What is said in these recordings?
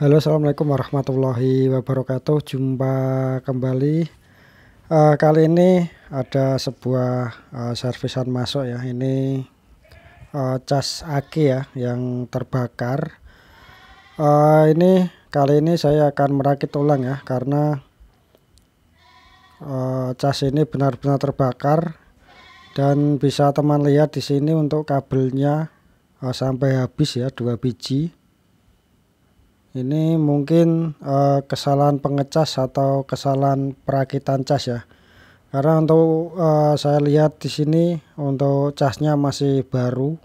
Halo, assalamualaikum warahmatullahi wabarakatuh. Jumpa kembali. Uh, kali ini ada sebuah uh, servisan masuk ya. Ini uh, cas aki ya yang terbakar. Uh, ini kali ini saya akan merakit ulang ya karena uh, cas ini benar-benar terbakar dan bisa teman lihat di sini untuk kabelnya uh, sampai habis ya dua biji ini mungkin uh, kesalahan pengecas atau kesalahan perakitan cas ya karena untuk uh, saya lihat di sini untuk casnya masih baru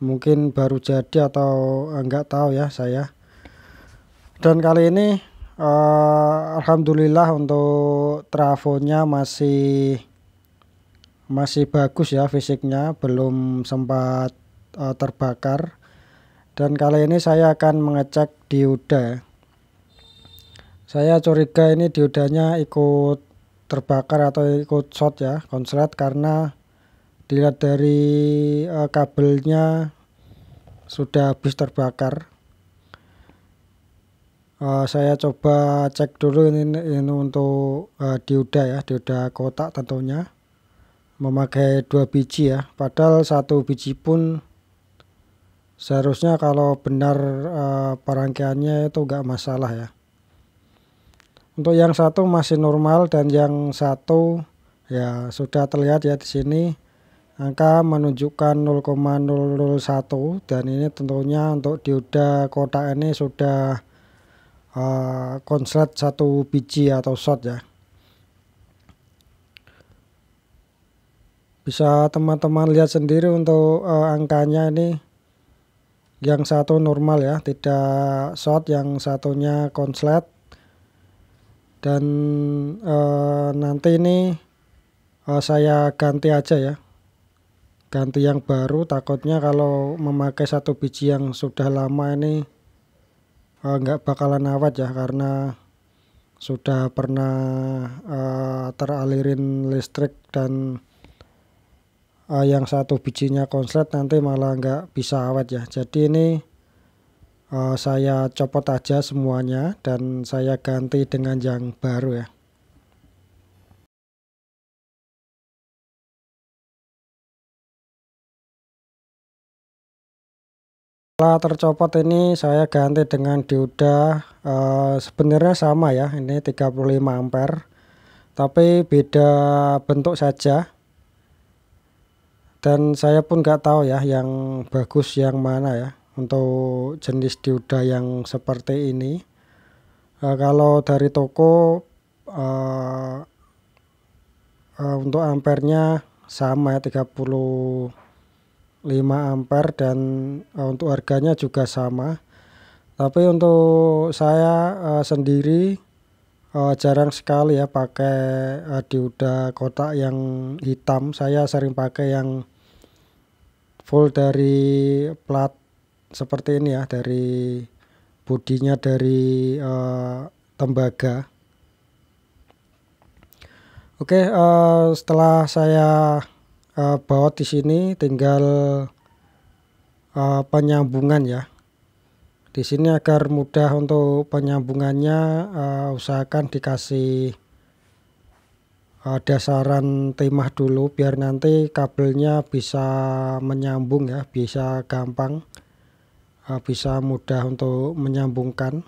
mungkin baru jadi atau enggak eh, tahu ya saya dan kali ini uh, Alhamdulillah untuk trafonya masih masih bagus ya fisiknya belum sempat uh, terbakar dan kali ini saya akan mengecek dioda saya curiga ini diodanya ikut terbakar atau ikut short ya konslet karena dilihat dari uh, kabelnya sudah habis terbakar uh, saya coba cek dulu ini, ini untuk uh, eh, dioda ya dioda kotak tentunya memakai dua biji ya padahal satu biji pun seharusnya kalau benar uh, eh, perangkaiannya itu enggak masalah ya untuk yang satu masih normal dan yang satu ya sudah terlihat ya di sini angka menunjukkan 0,001 dan ini tentunya untuk dioda kotak ini sudah uh, konslet satu biji atau shot ya bisa teman-teman lihat sendiri untuk uh, angkanya ini yang satu normal ya tidak short yang satunya konslet dan e, nanti ini e, saya ganti aja ya ganti yang baru takutnya kalau memakai satu biji yang sudah lama ini e, nggak bakalan awet ya karena sudah pernah uh, teralirin listrik dan uh, yang satu bijinya konslet nanti malah nggak bisa awet ya jadi ini uh, saya copot aja semuanya dan saya ganti dengan yang baru ya setelah tercopot ini saya ganti dengan dioda e, sebenarnya sama ya ini 35 ampere tapi beda bentuk saja dan saya pun nggak tahu ya yang bagus yang mana ya untuk jenis dioda yang seperti ini uh, kalau dari toko uh, uh, untuk ampernya sama ya 35 ampere dan uh, untuk harganya juga sama tapi untuk saya uh, sendiri uh, jarang sekali ya pakai uh, dioda kotak yang hitam saya sering pakai yang full dari plat seperti ini ya dari bodinya dari uh, tembaga oke uh, setelah saya uh, eh, baut di sini tinggal uh, penyambungan ya di sini agar mudah untuk penyambungannya uh, usahakan dikasih ada dasaran timah dulu biar nanti kabelnya bisa menyambung ya bisa gampang eh, bisa mudah untuk menyambungkan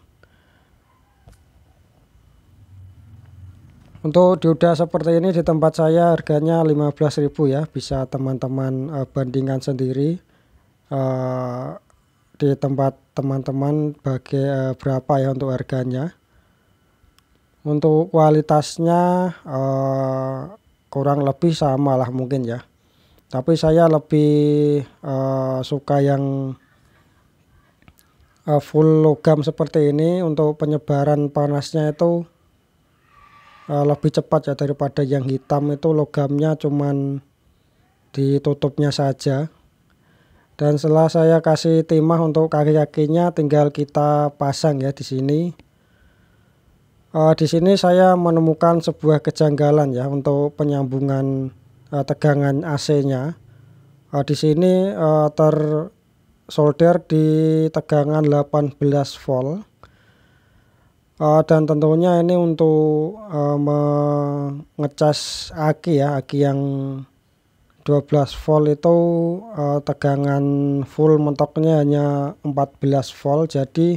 untuk dioda seperti ini di tempat saya harganya 15.000 ya bisa teman-teman eh, bandingkan sendiri eh, di tempat teman-teman bagi berapa ya untuk harganya untuk kualitasnya eh, kurang lebih sama lah mungkin ya tapi saya lebih eh, suka yang eh, full logam seperti ini untuk penyebaran panasnya itu eh, lebih cepat ya daripada yang hitam itu logamnya cuman ditutupnya saja dan setelah saya kasih timah untuk kaki-kakinya tinggal kita pasang ya di sini uh, di sini saya menemukan sebuah kejanggalan ya untuk penyambungan uh, tegangan AC-nya. Uh, eh, di sini uh, tersolder di tegangan 18 volt. Uh, dan tentunya ini untuk uh, mengecas aki ya, aki yang 12 volt itu uh, tegangan full mentoknya hanya 14 volt. Jadi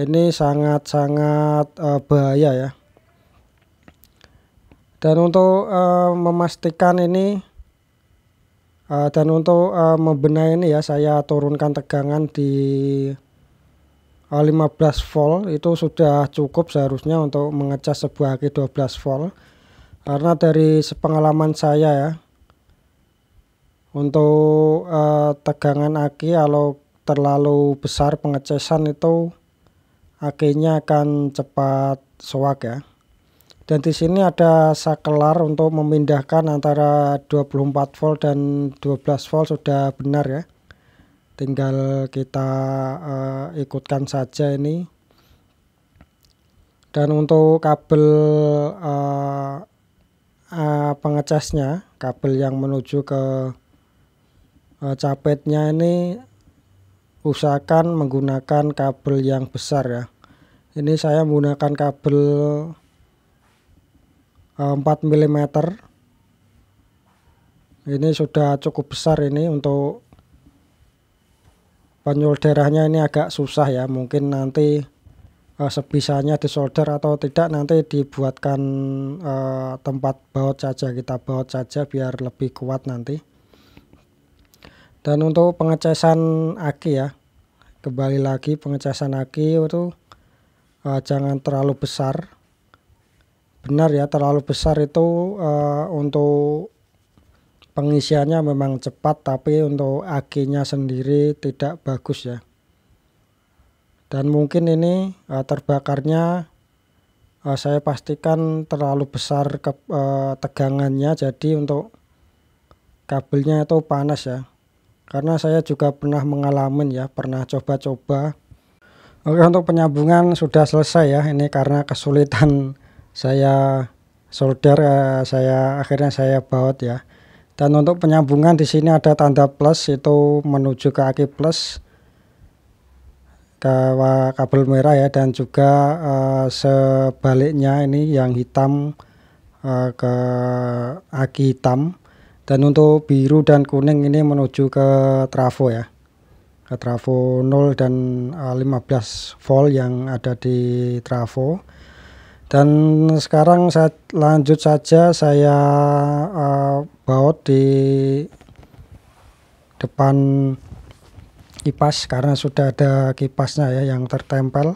ini sangat-sangat uh, bahaya ya dan untuk uh, memastikan ini uh, dan untuk uh, membenahi ini ya saya turunkan tegangan di uh, 15 volt itu sudah cukup seharusnya untuk mengecas sebuah aki 12 volt karena dari sepengalaman saya ya untuk uh, tegangan aki kalau terlalu besar pengecasan itu akhirnya akan cepat soak ya dan di sini ada sakelar untuk memindahkan antara 24 volt dan 12 volt sudah benar ya tinggal kita uh, ikutkan saja ini dan untuk kabel uh, eh, uh, eh, pengecasnya kabel yang menuju ke uh, capetnya ini usahakan menggunakan kabel yang besar ya ini saya menggunakan kabel 4 eh, mm ini sudah cukup besar ini untuk penyolderannya ini agak susah ya mungkin nanti uh, sebisanya disolder atau tidak nanti dibuatkan uh, tempat baut saja kita baut saja biar lebih kuat nanti dan untuk pengecasan aki ya kembali lagi pengecasan aki itu uh, jangan terlalu besar benar ya terlalu besar itu uh, untuk pengisiannya memang cepat tapi untuk akinya sendiri tidak bagus ya dan mungkin ini uh, terbakarnya uh, saya pastikan terlalu besar ke, uh, tegangannya jadi untuk kabelnya itu panas ya karena saya juga pernah mengalami ya pernah coba-coba Oke untuk penyambungan sudah selesai ya ini karena kesulitan saya solder eh, saya akhirnya saya baut ya dan untuk penyambungan di sini ada tanda plus itu menuju ke aki plus ke kabel merah ya dan juga uh, sebaliknya ini yang hitam uh, ke aki hitam dan untuk biru dan kuning ini menuju ke trafo ya ke trafo 0 dan 15 eh, volt yang ada di trafo dan sekarang saya lanjut saja saya uh, baut di depan kipas karena sudah ada kipasnya ya yang tertempel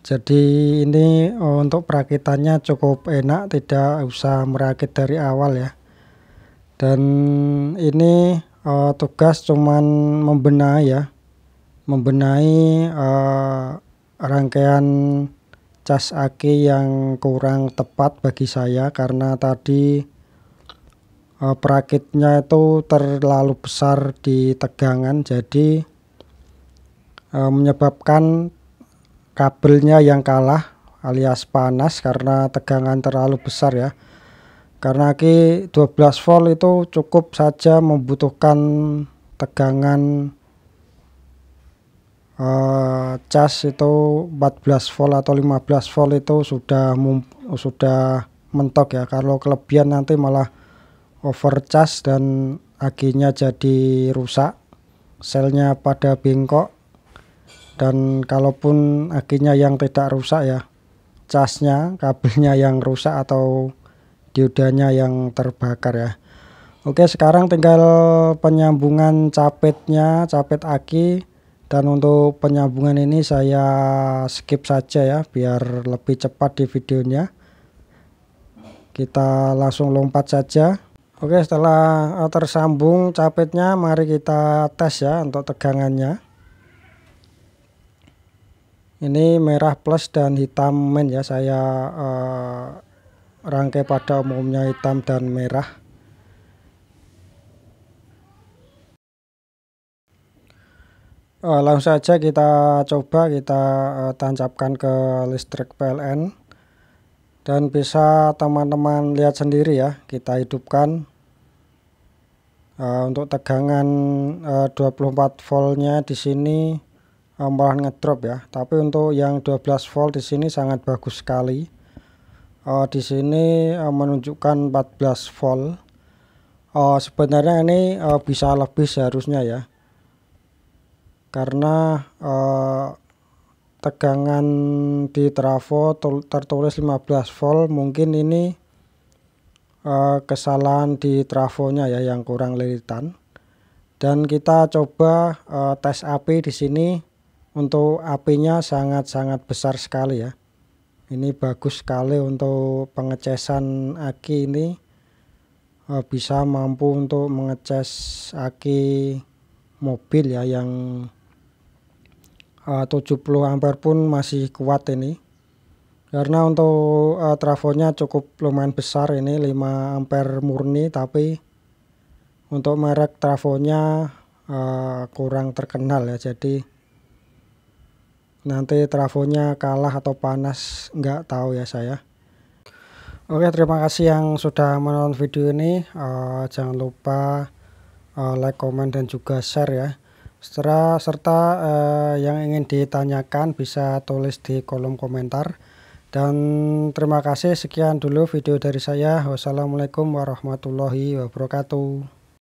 jadi ini eh, untuk perakitannya cukup enak tidak usah merakit dari awal ya dan ini uh, tugas cuman membenahi ya membenahi uh, rangkaian cas aki yang kurang tepat bagi saya karena tadi uh, perakitnya itu terlalu besar di tegangan jadi uh, menyebabkan kabelnya yang kalah alias panas karena tegangan terlalu besar ya karena ki 12 volt itu cukup saja membutuhkan tegangan uh, cas itu 14 volt atau 15 volt itu sudah sudah mentok ya kalau kelebihan nanti malah over overcharge dan akinya jadi rusak selnya pada bengkok dan kalaupun akinya yang tidak rusak ya casnya kabelnya yang rusak atau diodanya yang terbakar ya Oke sekarang tinggal penyambungan capitnya capit aki dan untuk penyambungan ini saya skip saja ya biar lebih cepat di videonya kita langsung lompat saja Oke setelah tersambung capitnya mari kita tes ya untuk tegangannya ini merah plus dan hitam men ya saya uh, rangkai pada umumnya hitam dan merah eh, langsung saja kita coba kita eh, tancapkan ke listrik PLN dan bisa teman-teman lihat sendiri ya kita hidupkan eh, untuk tegangan 24 voltnya di sini malah ngedrop ya tapi untuk yang 12 volt di sini sangat bagus sekali uh, di sini uh, menunjukkan 14 volt uh, sebenarnya ini uh, bisa lebih seharusnya ya karena uh, tegangan di trafo tertulis 15 volt mungkin ini uh, kesalahan di trafonya ya yang kurang lilitan dan kita coba uh, tes api di sini untuk apinya sangat-sangat besar sekali ya ini bagus sekali untuk pengecesan aki ini eh, bisa mampu untuk mengeces aki mobil ya yang 70 eh, ampere pun masih kuat ini karena untuk uh, trafonya cukup lumayan besar ini 5 ampere murni tapi untuk merek trafonya uh, kurang terkenal ya jadi nanti trafonya kalah atau panas nggak tahu ya saya Oke terima kasih yang sudah menonton video ini uh, jangan lupa uh, like comment dan juga share ya serta serta uh, yang ingin ditanyakan bisa tulis di kolom komentar dan terima kasih sekian dulu video dari saya wassalamualaikum warahmatullahi wabarakatuh